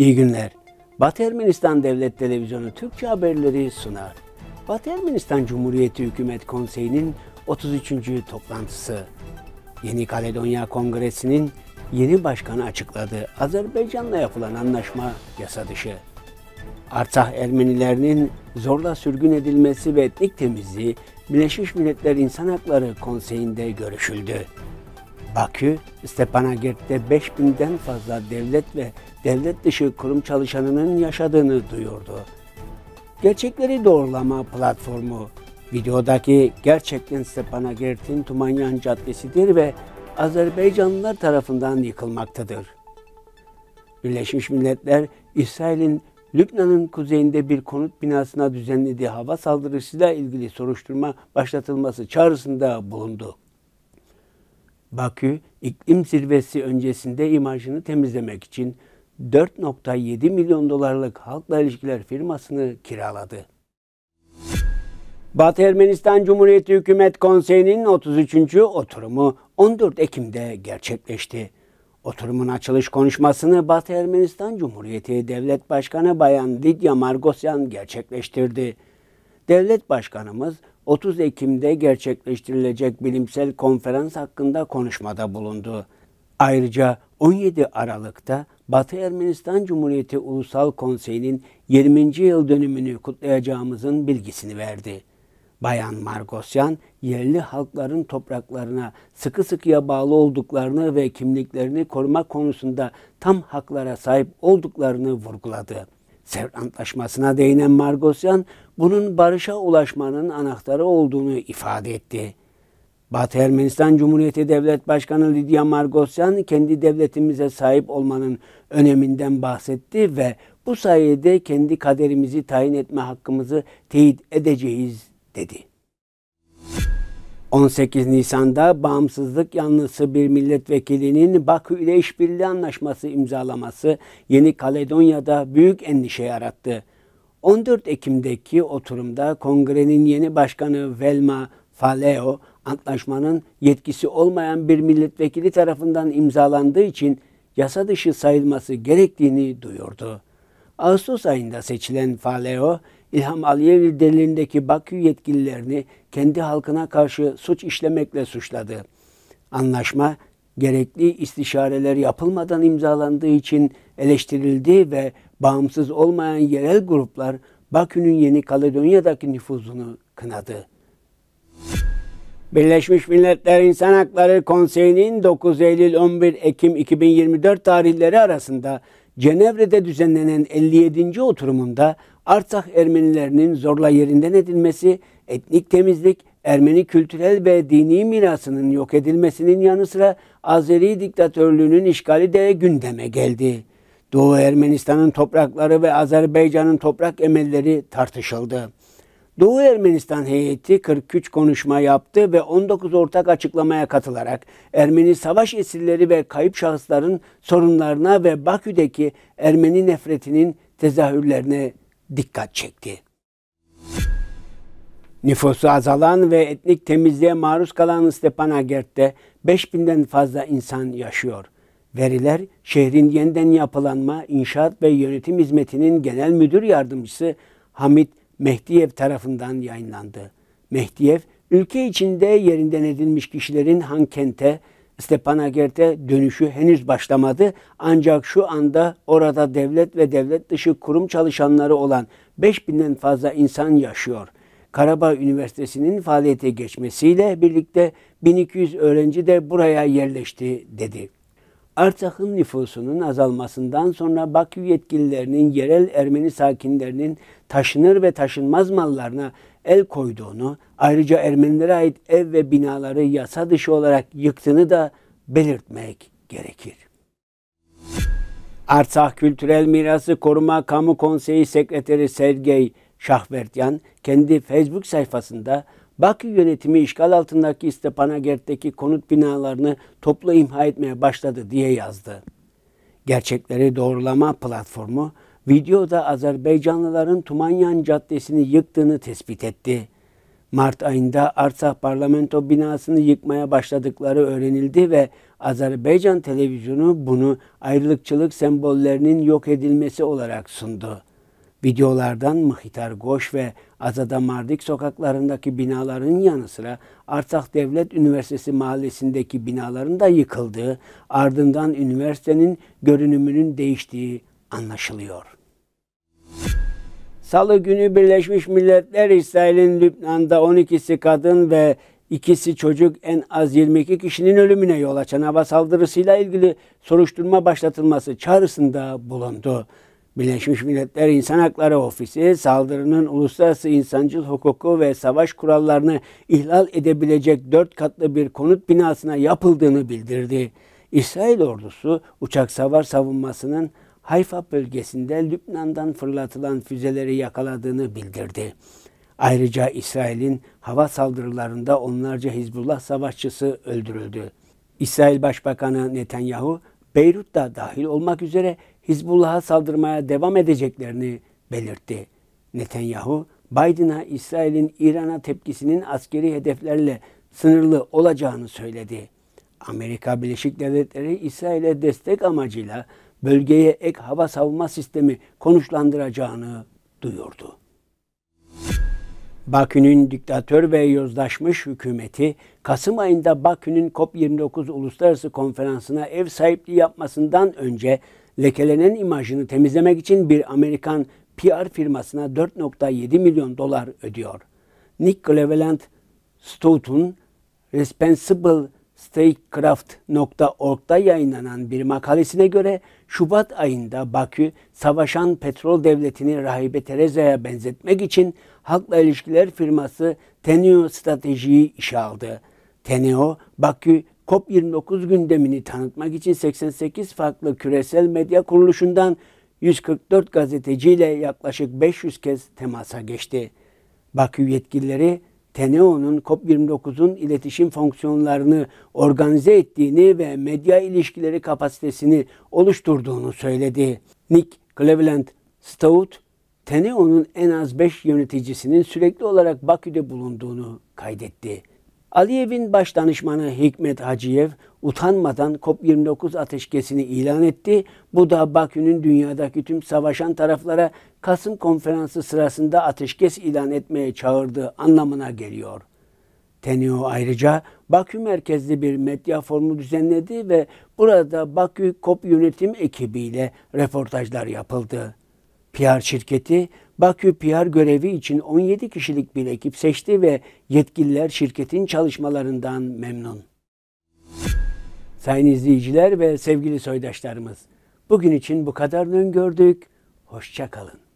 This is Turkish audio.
İyi günler. Batı Ermenistan Devlet Televizyonu Türkçe haberleri sunar. Batı Ermenistan Cumhuriyeti Hükümet Konseyi'nin 33. toplantısı. Yeni Kaledonya Kongresi'nin yeni başkanı açıkladı. Azerbaycan'la yapılan anlaşma yasa dışı. Artsah Ermenilerinin zorla sürgün edilmesi ve etnik temizliği Birleşmiş Milletler İnsan Hakları Konseyi'nde görüşüldü. Akü, Stepanakert'te 5000'den fazla devlet ve devlet dışı kurum çalışanının yaşadığını duyurdu. Gerçekleri Doğrulama platformu, videodaki gerçekten Stepanakert'in Tumanyan Caddesi'dir ve Azerbaycanlılar tarafından yıkılmaktadır. Birleşmiş Milletler, İsrail'in Lübnan'ın kuzeyinde bir konut binasına düzenlediği hava saldırısıyla ilgili soruşturma başlatılması çağrısında bulundu. Bakü iklim zirvesi öncesinde imajını temizlemek için 4.7 milyon dolarlık halkla ilişkiler firmasını kiraladı. Batı Ermenistan Cumhuriyeti Hükümet Konseyi'nin 33. oturumu 14 Ekim'de gerçekleşti. Oturumun açılış konuşmasını Batı Ermenistan Cumhuriyeti Devlet Başkanı Bayan Lidya Margosyan gerçekleştirdi. Devlet Başkanımız 30 Ekim'de gerçekleştirilecek bilimsel konferans hakkında konuşmada bulundu. Ayrıca 17 Aralık'ta Batı Ermenistan Cumhuriyeti Ulusal Konseyi'nin 20. yıl dönümünü kutlayacağımızın bilgisini verdi. Bayan Margosyan, yerli halkların topraklarına sıkı sıkıya bağlı olduklarını ve kimliklerini koruma konusunda tam haklara sahip olduklarını vurguladı. Sevr Antlaşması'na değinen Margosyan bunun barışa ulaşmanın anahtarı olduğunu ifade etti. Batı Ermenistan Cumhuriyeti Devlet Başkanı Lidya Margosyan kendi devletimize sahip olmanın öneminden bahsetti ve bu sayede kendi kaderimizi tayin etme hakkımızı teyit edeceğiz dedi. 18 Nisan'da bağımsızlık yanlısı bir milletvekilinin Bakü ile işbirliği anlaşması imzalaması Yeni Kaledonya'da büyük endişe yarattı. 14 Ekim'deki oturumda kongrenin yeni başkanı Velma Faleo antlaşmanın yetkisi olmayan bir milletvekili tarafından imzalandığı için yasa dışı sayılması gerektiğini duyurdu. Ağustos ayında seçilen Faleo, İlham Aliyev liderliğindeki Bakü yetkililerini kendi halkına karşı suç işlemekle suçladı. Anlaşma gerekli istişareler yapılmadan imzalandığı için eleştirildi ve bağımsız olmayan yerel gruplar Bakü'nün Yeni Kaledonya'daki nüfuzunu kınadı. Birleşmiş Milletler İnsan Hakları Konseyi'nin 9 Eylül 11 Ekim 2024 tarihleri arasında Cenevre'de düzenlenen 57. oturumunda Artsakh Ermenilerinin zorla yerinden edilmesi etnik temizlik, Ermeni kültürel ve dini mirasının yok edilmesinin yanı sıra Azeri diktatörlüğünün işgali de gündeme geldi. Doğu Ermenistan'ın toprakları ve Azerbaycan'ın toprak emelleri tartışıldı. Doğu Ermenistan heyeti 43 konuşma yaptı ve 19 ortak açıklamaya katılarak Ermeni savaş esirleri ve kayıp şahısların sorunlarına ve Bakü'deki Ermeni nefretinin tezahürlerine dikkat çekti. Nüfusu azalan ve etnik temizliğe maruz kalan Stepanakert'te 5000'den fazla insan yaşıyor. Veriler şehrin yeniden yapılanma, inşaat ve yönetim hizmetinin genel müdür yardımcısı Hamit Mehdiyev tarafından yayınlandı. Mehdiyev, ülke içinde yerinden edilmiş kişilerin Hankent'e, Stepanakert'e dönüşü henüz başlamadı ancak şu anda orada devlet ve devlet dışı kurum çalışanları olan 5000'den fazla insan yaşıyor.'' Karabağ Üniversitesi'nin faaliyete geçmesiyle birlikte 1200 öğrenci de buraya yerleşti dedi. Artsakh'ın nüfusunun azalmasından sonra Bakü yetkililerinin yerel Ermeni sakinlerinin taşınır ve taşınmaz mallarına el koyduğunu, ayrıca Ermenilere ait ev ve binaları yasa dışı olarak yıktığını da belirtmek gerekir. Artsakh Kültürel Mirası Koruma Kamu Konseyi Sekreteri Sergey Şahvertyan kendi Facebook sayfasında Bakü yönetimi işgal altındaki İstepanagert'teki konut binalarını toplu imha etmeye başladı diye yazdı. Gerçekleri doğrulama platformu videoda Azerbaycanlıların Tumanyan Caddesi'ni yıktığını tespit etti. Mart ayında Artsakh parlamento binasını yıkmaya başladıkları öğrenildi ve Azerbaycan televizyonu bunu ayrılıkçılık sembollerinin yok edilmesi olarak sundu. Videolardan Mıhitar Goş ve Azada Mardik sokaklarındaki binaların yanı sıra Arsak Devlet Üniversitesi mahallesindeki binaların da yıkıldığı, ardından üniversitenin görünümünün değiştiği anlaşılıyor. Salı günü Birleşmiş Milletler İsrail'in Lübnan'da 12'si kadın ve ikisi çocuk en az 22 kişinin ölümüne yol açan hava saldırısıyla ilgili soruşturma başlatılması çağrısında bulundu. Birleşmiş Milletler İnsan Hakları Ofisi saldırının uluslararası insancıl hukuku ve savaş kurallarını ihlal edebilecek dört katlı bir konut binasına yapıldığını bildirdi. İsrail ordusu uçak savar savunmasının Hayfa bölgesinde Lübnan'dan fırlatılan füzeleri yakaladığını bildirdi. Ayrıca İsrail'in hava saldırılarında onlarca Hizbullah savaşçısı öldürüldü. İsrail Başbakanı Netanyahu, Beyrut'ta dahil olmak üzere Hizbullah'a saldırmaya devam edeceklerini belirtti. Netanyahu, Biden'a İsrail'in İran'a tepkisinin askeri hedeflerle sınırlı olacağını söyledi. Amerika Birleşik Devletleri İsrail'e destek amacıyla bölgeye ek hava savunma sistemi konuşlandıracağını duyurdu. Bakü'nün diktatör ve yozlaşmış hükümeti Kasım ayında Bakü'nün COP29 uluslararası konferansına ev sahipliği yapmasından önce lekelenen imajını temizlemek için bir Amerikan PR firmasına 4.7 milyon dolar ödüyor. Nick Cleveland Stoughton Responsible Statecraft.org'da yayınlanan bir makalesine göre Şubat ayında Bakü, savaşan petrol devletini rahibe Tereza'ya benzetmek için halkla ilişkiler firması Tenio stratejiyi işe aldı. Tenio Bakü COP29 gündemini tanıtmak için 88 farklı küresel medya kuruluşundan 144 gazeteciyle yaklaşık 500 kez temasa geçti. Bakü yetkilileri Teneo'nun COP29'un iletişim fonksiyonlarını organize ettiğini ve medya ilişkileri kapasitesini oluşturduğunu söyledi. Nick Cleveland Stout, Teneo'nun en az 5 yöneticisinin sürekli olarak Bakü'de bulunduğunu kaydetti. Aliyev'in baş danışmanı Hikmet Haciyev utanmadan COP29 ateşkesini ilan etti. Bu da Bakü'nün dünyadaki tüm savaşan taraflara Kasım konferansı sırasında ateşkes ilan etmeye çağırdığı anlamına geliyor. Tenio ayrıca Bakü merkezli bir medya formu düzenledi ve burada Bakü COP yönetim ekibiyle röportajlar yapıldı. PR şirketi Bakü PR görevi için 17 kişilik bir ekip seçti ve yetkililer şirketin çalışmalarından memnun. Sayın izleyiciler ve sevgili soydaşlarımız, bugün için bu kadarını öngördük. Hoşça kalın.